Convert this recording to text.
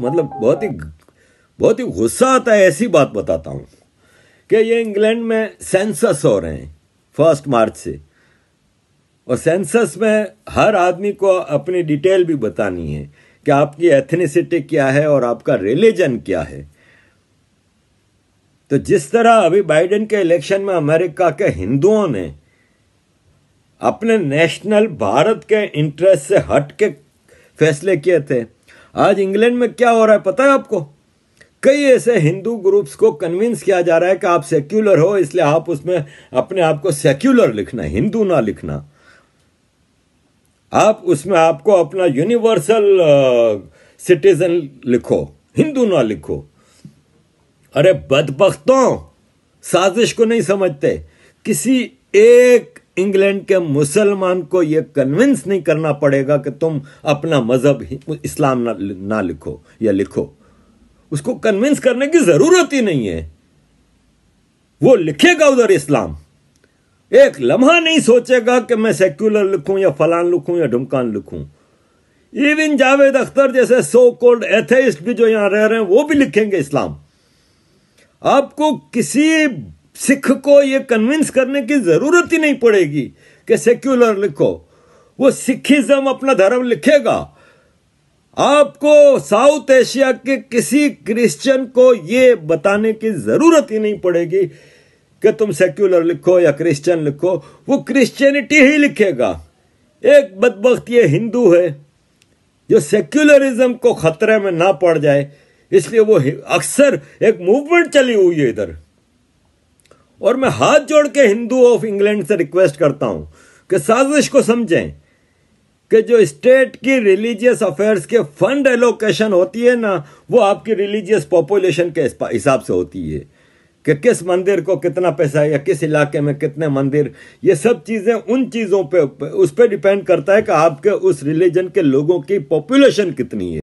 मतलब बहुत ही बहुत ही गुस्सा आता है ऐसी बात बताता हूं कि ये इंग्लैंड में सेंसस हो रहे हैं फर्स्ट मार्च से और सेंसस में हर आदमी को अपनी डिटेल भी बतानी है कि आपकी एथनिसिटी क्या है और आपका रिलीजन क्या है तो जिस तरह अभी बाइडेन के इलेक्शन में अमेरिका के हिंदुओं ने अपने नेशनल भारत के इंटरेस्ट से हट के फैसले किए थे आज इंग्लैंड में क्या हो रहा है पता है आपको कई ऐसे हिंदू ग्रुप्स को कन्विंस किया जा रहा है कि आप सेक्युलर हो इसलिए आप उसमें अपने आप को सेक्युलर लिखना हिंदू ना लिखना आप उसमें आपको अपना यूनिवर्सल सिटीजन uh, लिखो हिंदू ना लिखो अरे बदबख्तों साजिश को नहीं समझते किसी एक इंग्लैंड के मुसलमान को यह कन्विंस नहीं करना पड़ेगा कि तुम अपना मजहब इस्लाम ना, ना लिखो या लिखो उसको कन्विंस करने की जरूरत ही नहीं है वो लिखेगा उधर इस्लाम एक लम्हा नहीं सोचेगा कि मैं सेक्युलर लिखूं या फलान लिखूं या ढुमकान लिखूं इवन जावेद अख्तर जैसे सो कोल्ड एथेइस्ट भी जो यहां रह रहे हैं वो भी लिखेंगे इस्लाम आपको किसी सिख को ये कन्विंस करने की जरूरत ही नहीं पड़ेगी कि सेक्युलर लिखो वो सिखिज्म अपना धर्म लिखेगा आपको साउथ एशिया के किसी क्रिश्चियन को ये बताने की जरूरत ही नहीं पड़ेगी कि तुम सेक्युलर लिखो या क्रिश्चियन लिखो वो क्रिश्चियनिटी ही लिखेगा एक बदबخت ये हिंदू है जो सेक्युलरिज्म को खतरे में ना पड़ जाए इसलिए वो अक्सर एक मूवमेंट चली हुई है इधर और मैं हाथ जोड़ के हिंदू ऑफ इंग्लैंड से रिक्वेस्ट करता हूं कि साजिश को समझें कि जो स्टेट की रिलीजियस अफेयर्स के फंड एलोकेशन होती है ना वो आपकी रिलीजियस पॉपुलेशन के हिसाब से होती है कि किस मंदिर को कितना पैसा या किस इलाके में कितने मंदिर ये सब चीज़ें उन चीज़ों पे उस पर डिपेंड करता है कि आपके उस रिलीजन के लोगों की पॉपुलेशन कितनी है